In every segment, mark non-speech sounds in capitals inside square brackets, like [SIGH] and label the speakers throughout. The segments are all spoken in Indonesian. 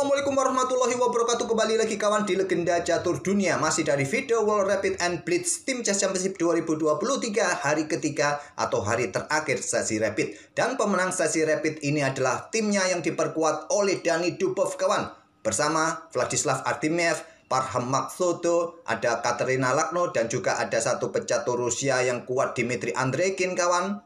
Speaker 1: Assalamualaikum warahmatullahi wabarakatuh Kembali lagi kawan di Legenda Catur Dunia Masih dari video World Rapid and Blitz Tim Chess Championship 2023 Hari ketiga atau hari terakhir sesi Rapid Dan pemenang sesi Rapid ini adalah Timnya yang diperkuat oleh Dani Dubov kawan Bersama Vladislav Artemiev, Parham Maksoto, ada Katerina Lakno, dan juga ada satu pecatur Rusia yang kuat Dimitri Andreikin kawan.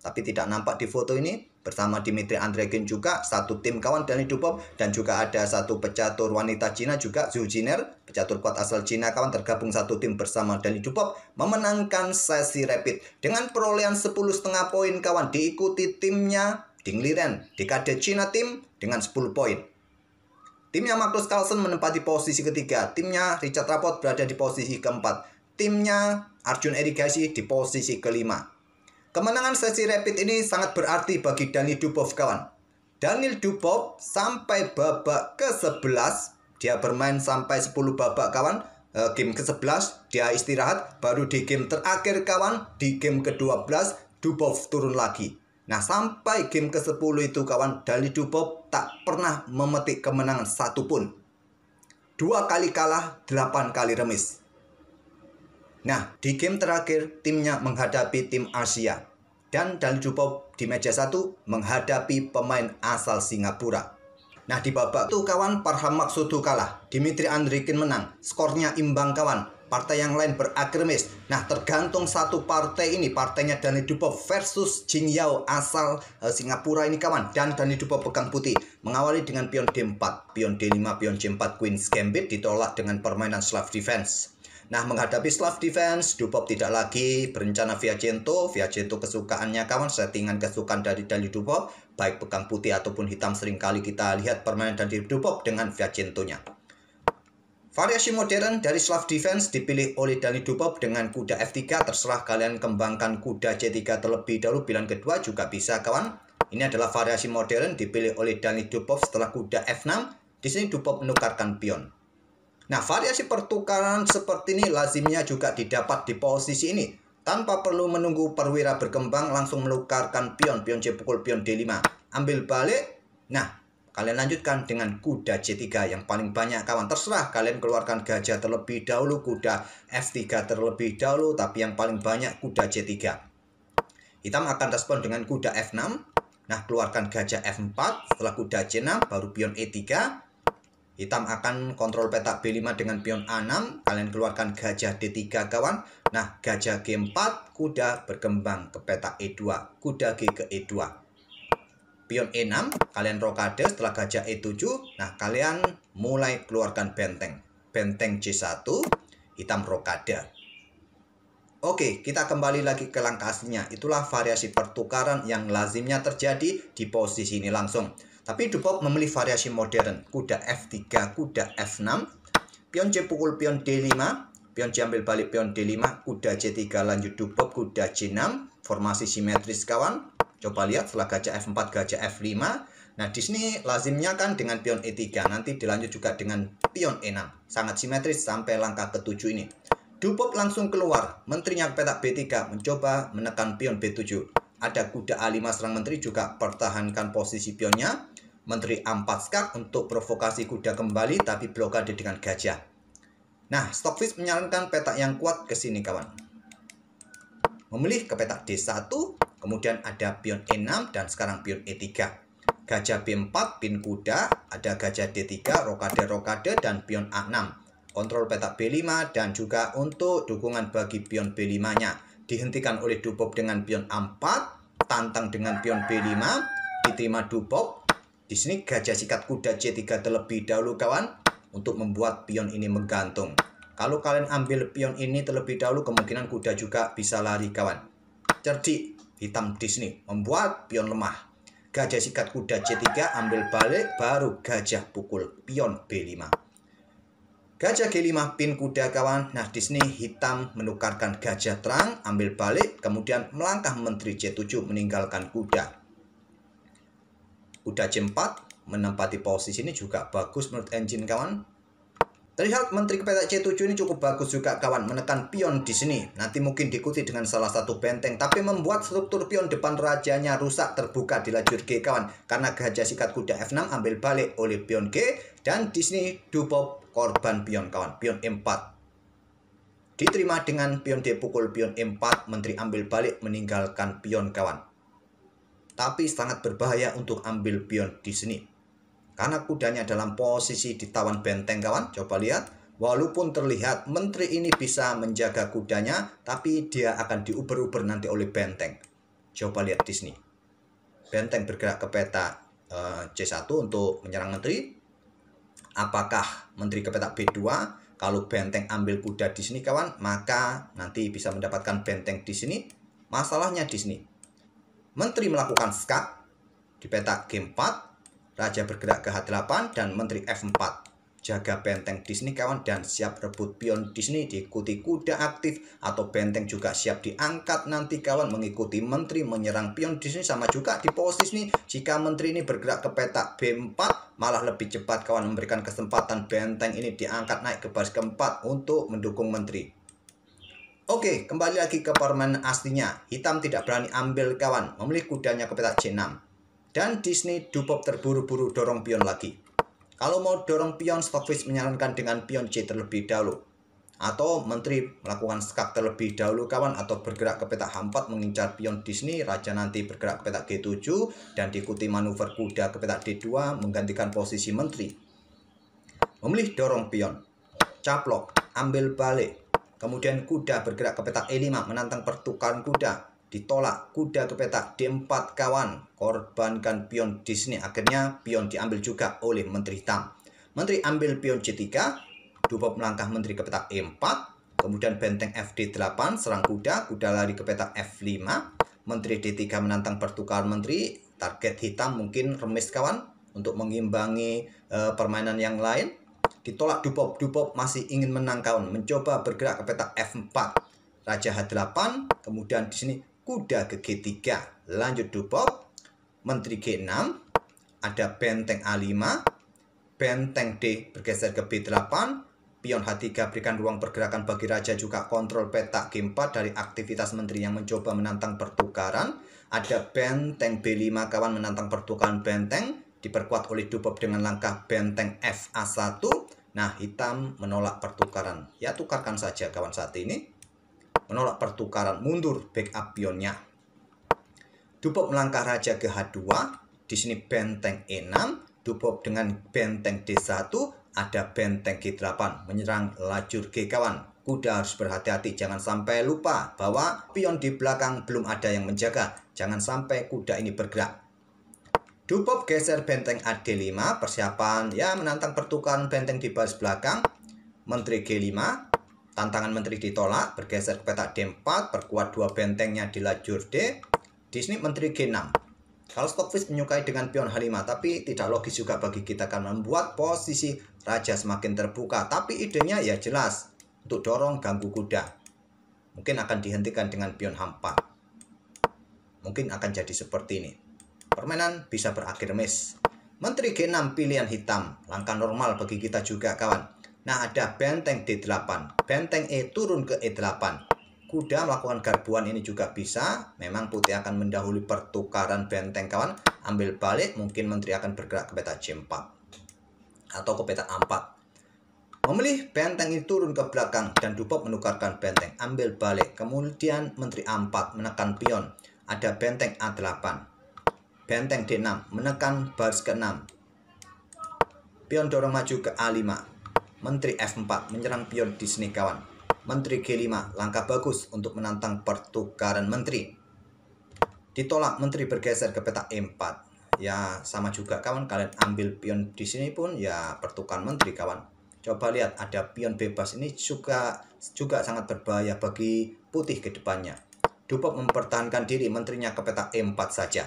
Speaker 1: Tapi tidak nampak di foto ini bersama Dimitri Andrekin juga satu tim kawan Dani Dubov dan juga ada satu pecatur wanita Cina juga Zhu Jiner pecatur kuat asal Cina kawan tergabung satu tim bersama Dani Dubov memenangkan sesi rapid dengan perolehan setengah poin kawan diikuti timnya Ding Liren dekade Cina tim dengan 10 poin Timnya Marcus Carlsen menempati posisi ketiga, timnya Richard Rapport berada di posisi keempat, timnya Arjun Erigasi di posisi kelima. Kemenangan sesi rapid ini sangat berarti bagi Daniel Dubov kawan. Daniel Dubov sampai babak ke-11 dia bermain sampai 10 babak kawan eh, game ke-11 dia istirahat baru di game terakhir kawan di game ke-12 Dubov turun lagi nah sampai game ke-10 itu kawan Daniel Dubov tak pernah memetik kemenangan satupun dua kali kalah delapan kali remis Nah, di game terakhir timnya menghadapi tim Asia dan Jupop di meja satu menghadapi pemain asal Singapura. Nah di babak itu kawan Parham Maksudu kalah, Dimitri Andrikin menang, skornya imbang kawan, partai yang lain berakremis. Nah tergantung satu partai ini, partainya Dani Dupov versus Jing Yao asal eh, Singapura ini kawan. Dan Dani Dupov pegang putih, mengawali dengan pion D4, pion D5, pion C4, Queen's Gambit ditolak dengan permainan Slav Defense. Nah, menghadapi Slav Defense, Dubov tidak lagi berencana Viacento. Viacento kesukaannya kawan settingan kesukaan dari Dali Dubov, baik pegang putih ataupun hitam sering kali kita lihat permainan dari Dubov dengan Viacentonya. Variasi modern dari Slav Defense dipilih oleh Dani Dubov dengan kuda F3. Terserah kalian kembangkan kuda C3 terlebih dahulu pilihan kedua juga bisa kawan. Ini adalah variasi modern dipilih oleh Dani Dubov setelah kuda F6. Di sini Dubov menukarkan pion. Nah, variasi pertukaran seperti ini lazimnya juga didapat di posisi ini. Tanpa perlu menunggu perwira berkembang langsung melukarkan pion, pion C pukul, pion D5. Ambil balik. Nah, kalian lanjutkan dengan kuda C3 yang paling banyak kawan. Terserah kalian keluarkan gajah terlebih dahulu, kuda F3 terlebih dahulu, tapi yang paling banyak kuda C3. Hitam akan respon dengan kuda F6. Nah, keluarkan gajah F4, setelah kuda C6, baru pion E3, Hitam akan kontrol petak B5 dengan pion A6. Kalian keluarkan gajah D3 kawan. Nah, gajah G4, kuda berkembang ke petak E2. Kuda G ke E2. Pion E6, kalian rokade setelah gajah E7. Nah, kalian mulai keluarkan benteng. Benteng C1, hitam rokade. Oke, kita kembali lagi ke langkah aslinya. Itulah variasi pertukaran yang lazimnya terjadi di posisi ini langsung. Tapi dupop memilih variasi modern, kuda F3, kuda F6, pion C pukul pion D5, pion C ambil balik pion D5, kuda C3 lanjut dupop kuda C6, formasi simetris kawan. Coba lihat setelah gajah F4, gajah F5. Nah, di sini lazimnya kan dengan pion E3, nanti dilanjut juga dengan pion E6. Sangat simetris sampai langkah ke ketujuh ini. Dupop langsung keluar, menterinya ke petak B3, mencoba menekan pion B7. Ada kuda A5 serang menteri juga pertahankan posisi pionnya. Menteri A4 skak untuk provokasi kuda kembali tapi blokade dengan gajah. Nah, Stockfish menyarankan petak yang kuat ke sini kawan. Memilih ke petak D1, kemudian ada pion E6 dan sekarang pion E3. Gajah B4, pin kuda, ada gajah D3, rokade-rokade, dan pion A6. Kontrol petak B5 dan juga untuk dukungan bagi pion B5-nya dihentikan oleh Dupop dengan pion A4, Tantang dengan pion B5, diterima Dupop. Di sini gajah sikat kuda C3 terlebih dahulu kawan untuk membuat pion ini menggantung. Kalau kalian ambil pion ini terlebih dahulu kemungkinan kuda juga bisa lari kawan. Cerdik hitam di sini membuat pion lemah. Gajah sikat kuda C3 ambil balik baru gajah pukul pion B5. Gajah G5 pin kuda kawan. Nah, di sini hitam menukarkan gajah terang, ambil balik, kemudian melangkah menteri C7 meninggalkan kuda. Kuda C4 menempati posisi ini juga bagus menurut engine kawan. Terlihat menteri kepetak C7 ini cukup bagus juga kawan menekan pion di sini. Nanti mungkin diikuti dengan salah satu benteng tapi membuat struktur pion depan rajanya rusak terbuka di lajur G kawan karena gajah sikat kuda F6 ambil balik oleh pion G dan di sini korban pion kawan, pion m 4 Diterima dengan pion D pukul pion m 4 menteri ambil balik meninggalkan pion kawan. Tapi sangat berbahaya untuk ambil pion di sini. Karena kudanya dalam posisi ditawan benteng kawan, coba lihat. Walaupun terlihat menteri ini bisa menjaga kudanya, tapi dia akan diuber-uber nanti oleh benteng. Coba lihat di sini. Benteng bergerak ke peta eh, C1 untuk menyerang menteri, apakah menteri ke petak B2 kalau benteng ambil kuda di sini kawan maka nanti bisa mendapatkan benteng di sini masalahnya di sini menteri melakukan skak di petak G4 raja bergerak ke H8 dan menteri F4 jaga benteng Disney kawan dan siap rebut pion Disney diikuti kuda aktif atau benteng juga siap diangkat nanti kawan mengikuti menteri menyerang pion Disney sama juga di pos Disney jika menteri ini bergerak ke petak B4 malah lebih cepat kawan memberikan kesempatan benteng ini diangkat naik ke baris keempat untuk mendukung menteri Oke, kembali lagi ke permainan aslinya. Hitam tidak berani ambil kawan, memilih kudanya ke petak C6. Dan Disney Dupop terburu-buru dorong pion lagi. Kalau mau dorong pion, Stockfish menyarankan dengan pion C terlebih dahulu. Atau menteri melakukan skak terlebih dahulu kawan atau bergerak ke petak H4 mengincar pion Disney, raja nanti bergerak ke petak G7 dan diikuti manuver kuda ke petak D2 menggantikan posisi menteri. Memilih dorong pion, caplok, ambil balik, kemudian kuda bergerak ke petak E5 menantang pertukaran kuda, ditolak, kuda ke petak D4 kawan, korbankan pion di sini Akhirnya pion diambil juga oleh Menteri Hitam. Menteri ambil pion C3, dua melangkah Menteri ke petak E4, kemudian benteng FD8, serang kuda, kuda lari ke petak F5, Menteri D3 menantang pertukaran Menteri, target hitam mungkin remis kawan untuk mengimbangi e, permainan yang lain. Ditolak Dupop, Dupop masih ingin menang kawan, mencoba bergerak ke petak F4, Raja H8, kemudian di sini kuda ke G3. Lanjut dupok, menteri G6, ada benteng A5, benteng D bergeser ke B8, pion H3 berikan ruang pergerakan bagi raja juga kontrol peta G4 dari aktivitas menteri yang mencoba menantang pertukaran. Ada benteng B5 kawan menantang pertukaran benteng diperkuat oleh dupok dengan langkah benteng f a 1 Nah, hitam menolak pertukaran. Ya, tukarkan saja kawan saat ini menolak pertukaran mundur backup pionnya. Dupob melangkah raja ke H2, di sini benteng E6, Dupop dengan benteng D1, ada benteng G8 menyerang lajur G kawan. Kuda harus berhati-hati, jangan sampai lupa bahwa pion di belakang belum ada yang menjaga. Jangan sampai kuda ini bergerak. Dupop geser benteng AD5, persiapan ya menantang pertukaran benteng di baris belakang. Menteri G5, Tantangan menteri ditolak, bergeser ke peta D4, perkuat dua bentengnya di lajur D. Di sini menteri G6. Kalau Stockfish menyukai dengan pion H5, tapi tidak logis juga bagi kita karena membuat posisi raja semakin terbuka. Tapi idenya ya jelas, untuk dorong ganggu kuda. Mungkin akan dihentikan dengan pion H4. Mungkin akan jadi seperti ini. Permainan bisa berakhir miss. Menteri G6 pilihan hitam, langkah normal bagi kita juga kawan. Nah ada benteng D8. Benteng E turun ke E8. Kuda melakukan garbuan ini juga bisa. Memang putih akan mendahului pertukaran benteng kawan. Ambil balik mungkin menteri akan bergerak ke peta C4. Atau ke peta A4. Memilih benteng ini turun ke belakang dan Dupop menukarkan benteng. Ambil balik. Kemudian menteri A4 menekan pion. Ada benteng A8. Benteng D6 menekan baris ke-6. Pion dorong maju ke A5. Menteri F4 menyerang pion di sini kawan. Menteri G5 langkah bagus untuk menantang pertukaran menteri. Ditolak menteri bergeser ke petak E4. Ya sama juga kawan kalian ambil pion di sini pun ya pertukaran menteri kawan. Coba lihat ada pion bebas ini juga juga sangat berbahaya bagi putih ke depannya. Dupop mempertahankan diri menterinya ke petak E4 saja.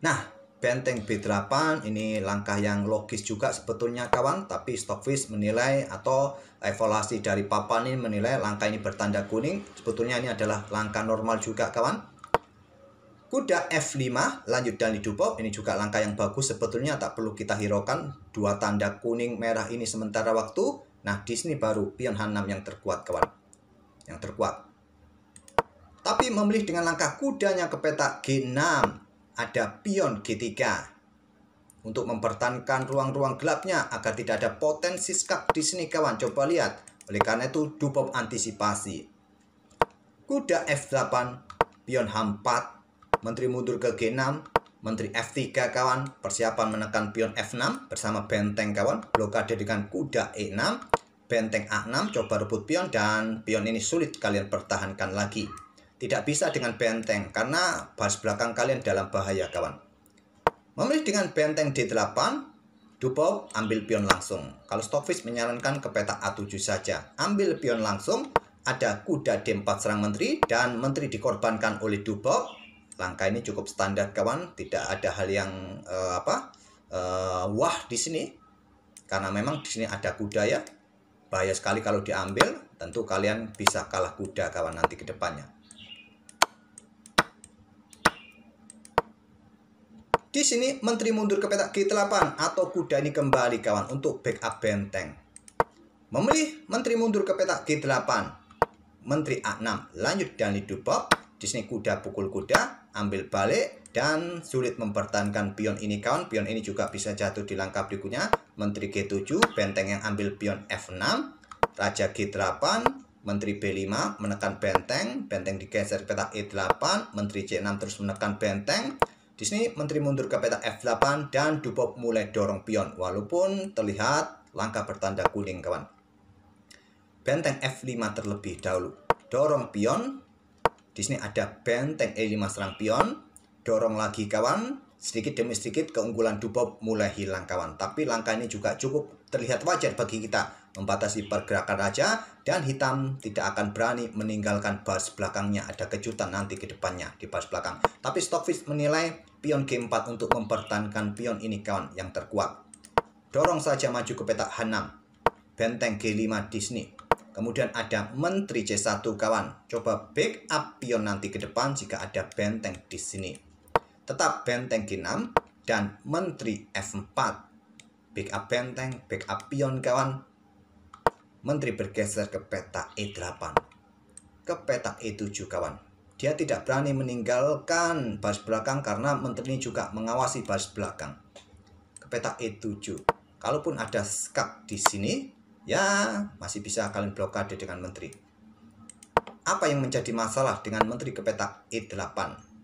Speaker 1: Nah, Benteng B8 ini langkah yang logis juga sebetulnya kawan tapi Stockfish menilai atau evaluasi dari papan ini menilai langkah ini bertanda kuning sebetulnya ini adalah langkah normal juga kawan kuda F5 lanjut dan didubok ini juga langkah yang bagus sebetulnya tak perlu kita hiraukan dua tanda kuning merah ini sementara waktu nah di sini baru pion H6 yang terkuat kawan yang terkuat tapi memilih dengan langkah kudanya ke peta G6 ada pion G3 untuk mempertahankan ruang-ruang gelapnya agar tidak ada potensi skak di sini kawan. Coba lihat. Oleh karena itu Dupop antisipasi. Kuda F8, pion H4, menteri mundur ke G6, menteri F3 kawan, persiapan menekan pion F6 bersama benteng kawan, blokade dengan kuda E6, benteng A6, coba rebut pion dan pion ini sulit kalian pertahankan lagi. Tidak bisa dengan benteng karena baris belakang kalian dalam bahaya kawan. Memilih dengan benteng D8, Dubov ambil pion langsung. Kalau Stockfish menyarankan ke peta A7 saja. Ambil pion langsung, ada kuda D4 serang menteri dan menteri dikorbankan oleh Dubov. Langkah ini cukup standar kawan, tidak ada hal yang uh, apa uh, wah di sini. Karena memang di sini ada kuda ya. Bahaya sekali kalau diambil, tentu kalian bisa kalah kuda kawan nanti ke depannya. Di sini menteri mundur ke petak G8 atau kuda ini kembali kawan untuk backup benteng. Memilih menteri mundur ke petak G8. Menteri A6 lanjut dan Lidubop. Di sini kuda pukul kuda, ambil balik dan sulit mempertahankan pion ini kawan. Pion ini juga bisa jatuh di langkah berikutnya. Menteri G7 benteng yang ambil pion F6. Raja G8 Menteri B5 menekan benteng, benteng digeser ke petak E8, Menteri C6 terus menekan benteng, di sini menteri mundur ke peta F8 dan Dubov mulai dorong pion walaupun terlihat langkah bertanda kuning kawan. Benteng F5 terlebih dahulu. Dorong pion. Di sini ada benteng E5 serang pion. Dorong lagi kawan. Sedikit demi sedikit keunggulan Dubov mulai hilang kawan. Tapi langkah ini juga cukup terlihat wajar bagi kita. Membatasi pergerakan raja dan hitam tidak akan berani meninggalkan baris belakangnya. Ada kejutan nanti ke depannya di baris belakang. Tapi Stockfish menilai pion G4 untuk mempertahankan pion ini kawan yang terkuat. Dorong saja maju ke petak H6, benteng G5 di sini. Kemudian ada menteri C1 kawan. Coba back up pion nanti ke depan jika ada benteng di sini. Tetap benteng G6 dan menteri F4. Back up benteng, back up pion kawan. Menteri bergeser ke petak E8. Ke petak E7 kawan dia tidak berani meninggalkan baris belakang karena menteri juga mengawasi baris belakang. Ke petak E7. Kalaupun ada skak di sini, ya masih bisa kalian blokade dengan menteri. Apa yang menjadi masalah dengan menteri ke petak E8?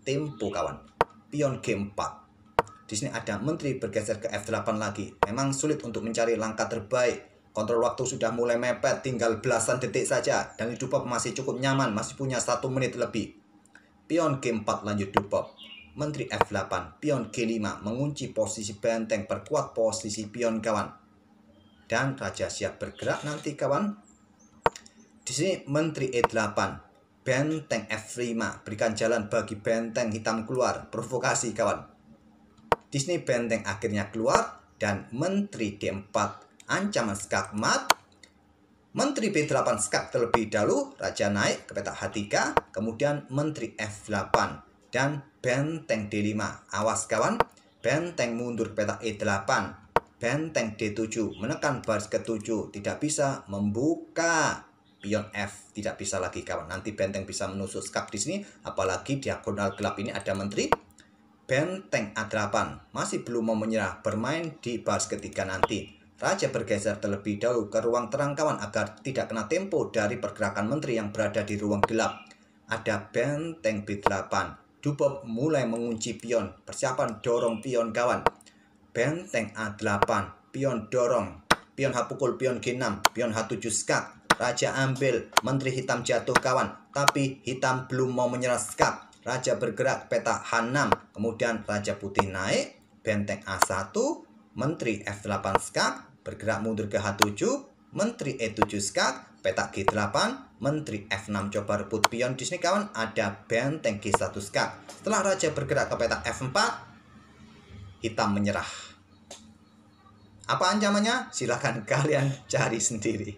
Speaker 1: Tempo kawan. Pion G4. Di sini ada menteri bergeser ke F8 lagi. Memang sulit untuk mencari langkah terbaik. Kontrol waktu sudah mulai mepet, tinggal belasan detik saja. Dan hidup masih cukup nyaman, masih punya satu menit lebih. Pion G4 lanjut dupop. Menteri F8, pion G5 mengunci posisi benteng perkuat posisi pion kawan. Dan raja siap bergerak nanti kawan. Di sini menteri E8, benteng F5 berikan jalan bagi benteng hitam keluar, provokasi kawan. Di sini benteng akhirnya keluar dan menteri D4 ancaman skakmat Menteri B8 skak terlebih dahulu, Raja naik ke petak H3, kemudian Menteri F8 dan benteng D5. Awas kawan, benteng mundur ke petak E8, benteng D7, menekan baris ke-7, tidak bisa membuka pion F tidak bisa lagi kawan. Nanti benteng bisa menusuk skak di sini, apalagi diagonal gelap ini ada menteri. Benteng A8 masih belum mau menyerah, bermain di baris ketiga nanti. Raja bergeser terlebih dahulu ke ruang terang kawan agar tidak kena tempo dari pergerakan menteri yang berada di ruang gelap. Ada benteng B8. Dubob mulai mengunci pion, persiapan dorong pion kawan. Benteng A8, pion dorong, pion H pukul, pion G6, pion H7 skak, Raja ambil, Menteri Hitam jatuh kawan, tapi Hitam belum mau menyerah skak. Raja bergerak peta H6, kemudian Raja Putih naik, benteng A1, Menteri F8 skak, bergerak mundur ke H7, Menteri E7 skak, petak G8, Menteri F6 coba rebut pion. Di sini kawan ada benteng G1 skak. Setelah raja bergerak ke petak F4, hitam menyerah. Apa ancamannya? Silahkan [LAUGHS] kalian cari sendiri.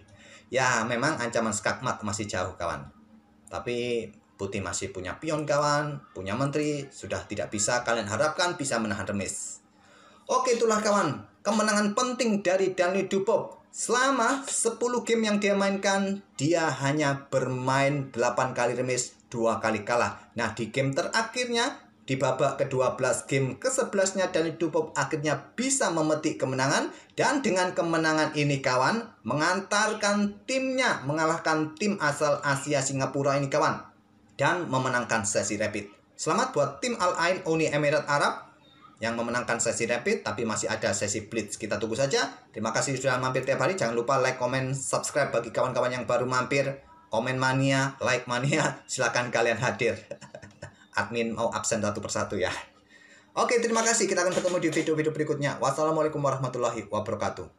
Speaker 1: Ya, memang ancaman skakmat masih jauh kawan. Tapi putih masih punya pion kawan, punya menteri, sudah tidak bisa kalian harapkan bisa menahan remis. Oke itulah kawan, kemenangan penting dari Danny Dupop. Selama 10 game yang dia mainkan, dia hanya bermain 8 kali remis, 2 kali kalah. Nah, di game terakhirnya, di babak ke-12 game ke-11-nya Danny Dupop akhirnya bisa memetik kemenangan dan dengan kemenangan ini kawan, mengantarkan timnya mengalahkan tim asal Asia Singapura ini kawan dan memenangkan sesi rapid. Selamat buat tim Al Ain Uni Emirat Arab yang memenangkan sesi rapid tapi masih ada sesi blitz. Kita tunggu saja. Terima kasih sudah mampir tiap hari. Jangan lupa like, comment, subscribe bagi kawan-kawan yang baru mampir. Komen mania, like mania, [LAUGHS] silahkan kalian hadir. [LAUGHS] Admin mau absen satu persatu ya. Oke, terima kasih. Kita akan ketemu di video-video berikutnya. Wassalamualaikum warahmatullahi wabarakatuh.